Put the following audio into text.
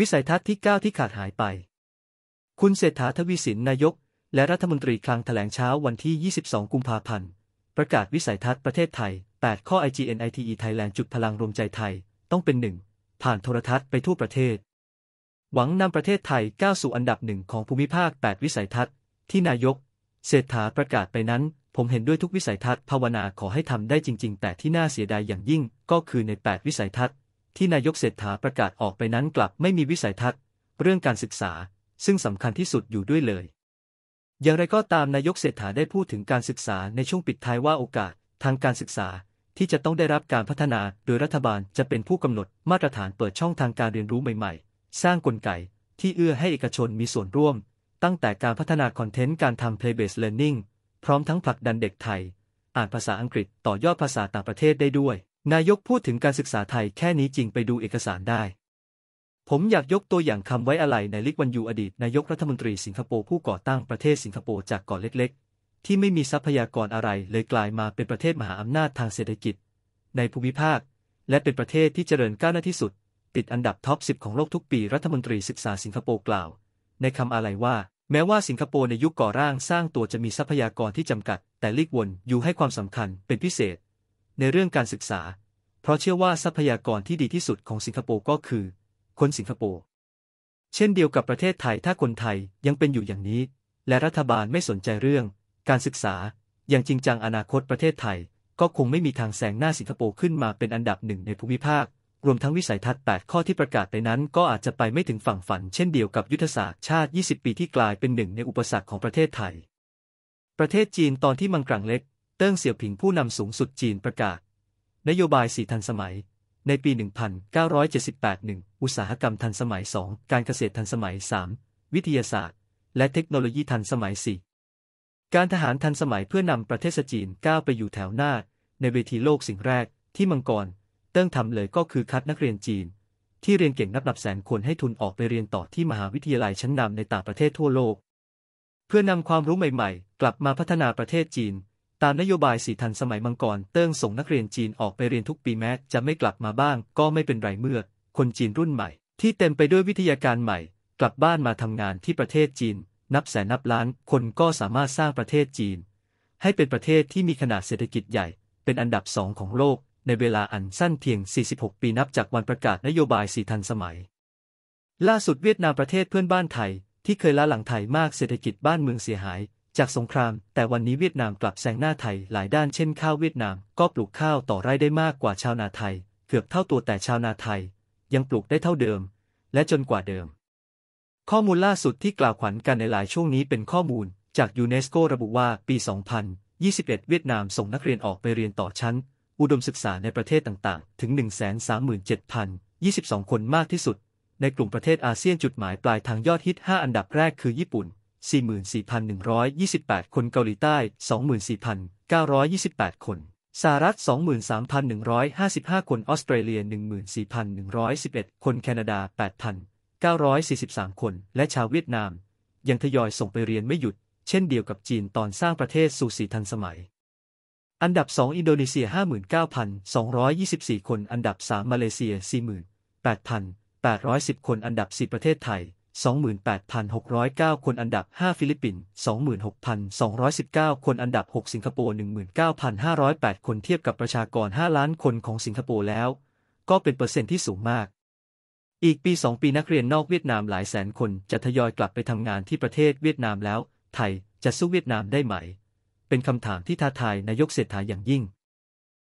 วิสัยทัศน์ที่ 9 ที่ขาดหายไป คุณเศรษฐาทวีสินนายก และรัฐมนตรีคลังแถลงเช้าวันที่ 22 กุมภาพันธ์ประกาศวิสัยทัศน์ประเทศไทย 8 ข้อ IGNITE ไทยแลนด์จุดพลังรวมใจไทย ต้องเป็นหนึ่งผ่านโทรทัศน์ไปทั่วประเทศ หวังนำประเทศไทยก้าวสู่อันดับหนึ่งของภูมิภาค 8 วิสัยทัศน์ ที่นายกเศรษฐาประกาศไปนั้น ผมเห็นด้วยทุกวิสัยทัศน์ ภาวนาขอให้ทำได้จริง ๆ แต่ที่น่าเสียดายอย่างยิ่งก็คือใน 8 วิสัยทัศน์ที่นายกเศรษฐาประกาศออกไปนั้นกลับไม่มีวิสัยทัศน์ เรื่องการศึกษาซึ่งสำคัญที่สุดอยู่ด้วยเลย อย่างไรก็ตามนายกเศรษฐาได้พูดถึงการศึกษาในช่วงปิดท้ายว่าโอกาสทางการศึกษาที่จะต้องได้รับการพัฒนาโดยรัฐบาลจะเป็นผู้กำหนดมาตรฐานเปิดช่องทางการเรียนรู้ใหม่ๆ สร้างกลไกที่เอื้อให้เอกชนมีส่วนร่วม ตั้งแต่การพัฒนาคอนเทนต์การทำ play based learning พร้อมทั้งผลักดันเด็กไทย อ่านภาษาอังกฤษต่อยอดภาษาต่างประเทศได้ด้วยนายกพูดถึงการศึกษาไทยแค่นี้จริงไปดูเอกสารได้ ผมอยากยกตัวอย่างคำไว้อะไรในลิกวันยูอดีตนายกรัฐมนตรีสิงคโปร์ผู้ก่อตั้งประเทศสิงคโปร์จากเกาะเล็กๆ ที่ไม่มีทรัพยากรอะไรเลยกลายมาเป็นประเทศมหาอำนาจทางเศรษฐกิจ ในภูมิภาค และเป็นประเทศที่เจริญก้าวหน้าที่สุดติดอันดับท็อป10ของโลกทุกปีรัฐมนตรีศึกษาสิงคโปร์กล่าว ในคำอะไรว่า แม้ว่าสิงคโปร์ในยุคก่อร่างสร้าง ตัวจะมีทรัพยากรที่จำกัด แต่ลิกวนอยู่ให้ความสำคัญเป็นพิเศษในเรื่องการศึกษา เพราะเชื่อว่าทรัพยากรที่ดีที่สุดของสิงคโปร์ก็คือ คนสิงคโปร์ เช่นเดียวกับประเทศไทย ถ้าคนไทยยังเป็นอยู่อย่างนี้ และรัฐบาลไม่สนใจเรื่อง การศึกษาอย่างจริงจังอนาคตประเทศไทย ก็คงไม่มีทางแซงหน้าสิงคโปร์ขึ้นมาเป็นอันดับหนึ่งในภูมิภาค รวมทั้งวิสัยทัศน์ 8 ข้อที่ประกาศไปนั้นก็อาจจะไปไม่ถึงฝั่งฝัน เช่นเดียวกับยุทธศาสตร์ชาติ 20 ปีที่กลายเป็นหนึ่ง ในอุปสรรคของประเทศไทย ประเทศจีนตอนที่มังกรังเล็กเติ้งเสี่ยวผิงผู้นำสูงสุดจีนประกาศ นโยบายสีทันสมัย ในปี 1978 1อุตสาหกรรมทันสมัย 2 การเกษตรทันสมัย 3 วิทยาศาสตร์ และเทคโนโลยีทันสมัย 4 การทหารทันสมัยเพื่อนำประเทศจีน ก้าวไปอยู่แถวหน้า ในเวทีโลกสิ่งแรก ที่มังกร เติ้งทำเลยก็คือคัดนักเรียนจีน ที่เรียนเก่งนับหลับแสนคนให้ทุนออกไปเรียนต่อที่มหาวิทยาลัยชั้นนำในต่างประเทศทั่วโลก เพื่อนำความรู้ใหม่ๆ กลับมาพัฒนาประเทศจีนตามนโยบายสีทันสมัยมังกรเติ้งส่งนักเรียนจีนออกไปเรียนทุกปีแม้จะไม่กลับมาบ้าง ก็ไม่เป็นไรเมื่อคนจีนรุ่นใหม่ ที่เต็มไปด้วยวิทยาการใหม่ กลับบ้านมาทำงานที่ประเทศจีน นับแสนนับล้านคนก็สามารถสร้างประเทศจีน ให้เป็นประเทศที่มีขนาดเศรษฐกิจใหญ่ เป็นอันดับสองของโลกในเวลาอันสั้นเพียง 46 ปีนับจากวันประกาศนโยบายสีทันสมัย ล่าสุดเวียดนามประเทศเพื่อนบ้านไทยที่เคยล้าหลังไทยมากเศรษฐกิจบ้านเมืองเสียหายจากสงคราม แต่วันนี้เวียดนามกลับแซงหน้าไทยหลายด้าน เช่น ข้าวเวียดนามก็ปลูกข้าวต่อไร่ได้มากกว่าชาวนาไทย เกือบเท่าตัวแต่ชาวนาไทย ยังปลูกได้เท่าเดิม และจนกว่าเดิม ข้อมูลล่าสุดที่กล่าวขวัญกันในหลายช่วงนี้เป็นข้อมูล จากยูเนสโกระบุว่าปี 2021 เวียดนามส่งนักเรียนออกไปเรียนต่อชั้น อุดมศึกษาในประเทศต่างๆ ถึง 137,022 คนมากที่สุดในกลุ่มประเทศอาเซียนจุดหมายปลายทางยอดฮิต 5 อันดับแรกคือญี่ปุ่น44,128 คนเกาหลีใต้ 24,928 คนสหรัฐ 23,155 คนออสเตรเลีย 14,111 คนแคนาดา 8,943 คน และชาวเวียดนาม ยังทยอยส่งไปเรียนไม่หยุด เช่นเดียวกับจีนตอนสร้างประเทศสู่สีทันสมัย อันดับ 2 อินโดนีเซีย 59,224 คน อันดับ 3 มาเลเซีย 48,810 คน อันดับ4ประเทศไทย28,609 คนอันดับ 5 ฟิลิปปินส์ 26,219 คนอันดับ 6 สิงคโปร์ 19,508 คนเทียบกับประชากร 5 ล้านคนของสิงคโปร์แล้ว ก็เป็นเปอร์เซ็นต์ที่สูงมาก อีกปี 2 ปีนักเรียนนอกเวียดนามหลายแสนคนจะทยอยกลับไปทำงานที่ประเทศเวียดนามแล้ว ไทยจะสู้เวียดนามได้ไหม เป็นคำถามที่ท้าทายนายกเศรษฐาอย่างยิ่ง